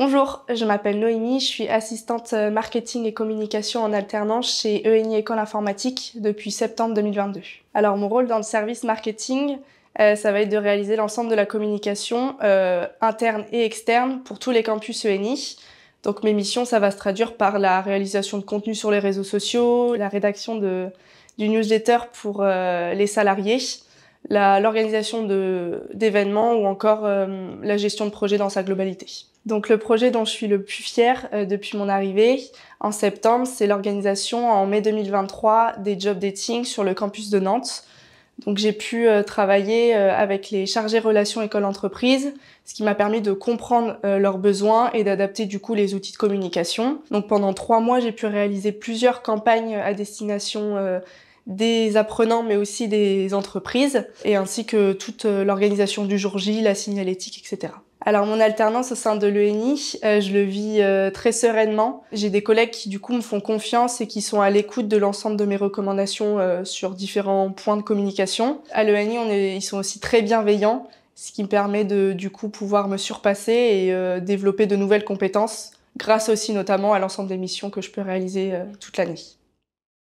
Bonjour, je m'appelle Noémie, je suis assistante euh, marketing et communication en alternance chez ENI École Informatique depuis septembre 2022. Alors mon rôle dans le service marketing, euh, ça va être de réaliser l'ensemble de la communication euh, interne et externe pour tous les campus ENI. Donc mes missions, ça va se traduire par la réalisation de contenu sur les réseaux sociaux, la rédaction de, du newsletter pour les salariés, l'organisation d'événements ou encore euh, la gestion de projet dans sa globalité. Donc le projet dont je suis le plus fière euh, depuis mon arrivée en septembre, c'est l'organisation en mai 2023 des job dating sur le campus de Nantes. Donc j'ai pu euh, travailler avec les chargés relations école-entreprise, ce qui m'a permis de comprendre leurs besoins et d'adapter du coup les outils de communication. Donc pendant trois mois, j'ai pu réaliser plusieurs campagnes à destination des apprenants mais aussi des entreprises et ainsi que toute euh, l'organisation du jour J, la signalétique, etc. Alors mon alternance au sein de l'ENI, euh, je le vis euh, très sereinement. J'ai des collègues qui du coup me font confiance et qui sont à l'écoute de l'ensemble de mes recommandations sur différents points de communication. À l'ENI, ils sont aussi très bienveillants, ce qui me permet de du coup pouvoir me surpasser et développer de nouvelles compétences grâce aussi notamment à l'ensemble des missions que je peux réaliser toute l'année.